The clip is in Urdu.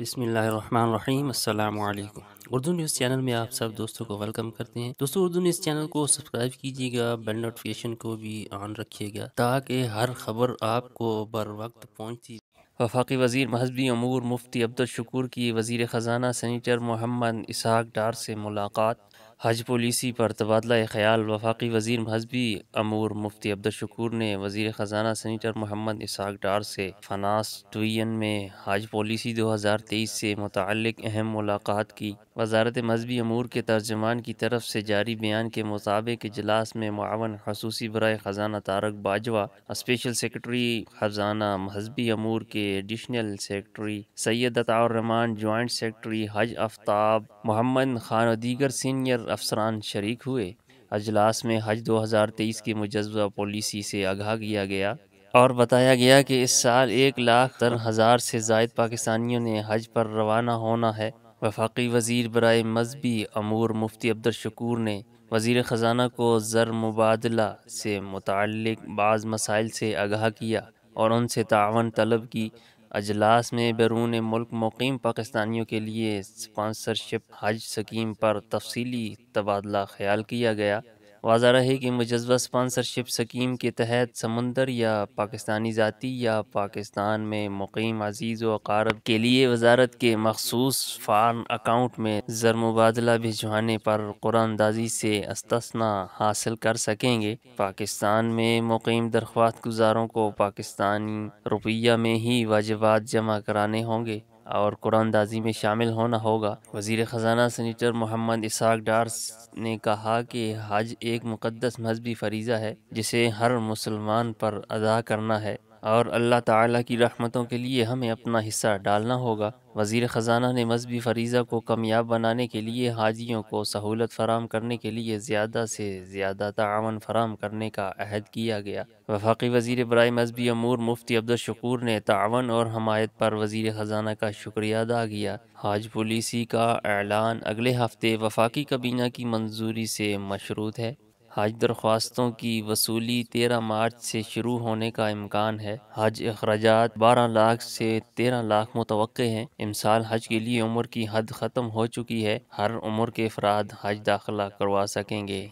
بسم اللہ الرحمن الرحیم السلام علیکم اردو نیوز چینل میں آپ سب دوستوں کو ویلکم کرتے ہیں دوستو اردو نیوز چینل کو سبسکرائب کیجیے گا بیل نوٹیفکیشن کو بھی آن رکھیے گا تاکہ ہر خبر آپ کو بر وقت پہنچتی وفاقی وزیر مذہبی امور مفتی عبد الشکور کی وزیر خزانہ سینیٹر محمد اسحاق ڈار سے ملاقات حج پالیسی پر تبادلہ خیال وفاقی وزیر مذہبی امور مفتی عبدالشکور نے وزیر خزانہ سینیٹر محمد اسحاق ڈار سے فناس ٹوین میں حج پالیسی دو ہزار تیئیس سے متعلق اہم ملاقات کی وزارت مذہبی امور کے ترجمان کی طرف سے جاری بیان کے مطابق اجلاس میں معاون خصوصی برائے خزانہ تارک باجوہ اسپیشل سیکرٹری خزانہ مذہبی امور کے additional secretary Syed Ata ur Rahman joint secretary حج آفتاب محمد خان و دیگر سینئر افسران شریک ہوئے اجلاس میں حج دو ہزار تیئیس کی مجزوہ پالیسی سے آگاہ کیا گیا اور بتایا گیا کہ اس سال ایک لاکھ تر ہزار سے زائد پاکستانیوں نے حج پر روانہ ہونا ہے وفاقی وزیر برائے مذہبی امور مفتی عبدالشکور نے وزیر خزانہ کو زر مبادلہ سے متعلق بعض مسائل سے آگاہ کیا اور ان سے تعاون طلب کی اجلاس میں بیرون ملک مقیم پاکستانیوں کے لیے اسپانسرشپ حج سکیم پر تفصیلی تبادلہ خیال کیا گیا واضح رہے کہ مجزوہ سپانسرشپ سکیم کے تحت سمندر یا پاکستانی ذاتی یا پاکستان میں مقیم عزیز و اقارب کے لیے وزارت کے مخصوص فارن اکاؤنٹ میں زر مبادلہ بھجوانے پر دازی سے استثنا حاصل کر سکیں گے پاکستان میں مقیم درخواست گزاروں کو پاکستانی روپیہ میں ہی واجبات جمع کرانے ہوں گے اور قرآن دازی میں شامل ہونا ہوگا وزیر خزانہ سینیٹر محمد اسحاق ڈارس نے کہا کہ حج ایک مقدس مذہبی فریضہ ہے جسے ہر مسلمان پر ادا کرنا ہے اور اللہ تعالیٰ کی رحمتوں کے لیے ہمیں اپنا حصہ ڈالنا ہوگا وزیر خزانہ نے مذہبی فریضہ کو کامیاب بنانے کے لیے حاجیوں کو سہولت فراہم کرنے کے لیے زیادہ سے زیادہ تعاون فراہم کرنے کا عہد کیا گیا وفاقی وزیر برائے مذہبی امور مفتی عبدالشکور نے تعاون اور حمایت پر وزیر خزانہ کا شکریہ ادا کیا حاج پولیسی کا اعلان اگلے ہفتے وفاقی کابینہ کی منظوری سے مشروط ہے حج درخواستوں کی وصولی تیرہ مارچ سے شروع ہونے کا امکان ہے حج اخراجات بارہ لاکھ سے تیرہ لاکھ متوقع ہیں امسال حج کے لیے عمر کی حد ختم ہو چکی ہے ہر عمر کے افراد حج داخلہ کروا سکیں گے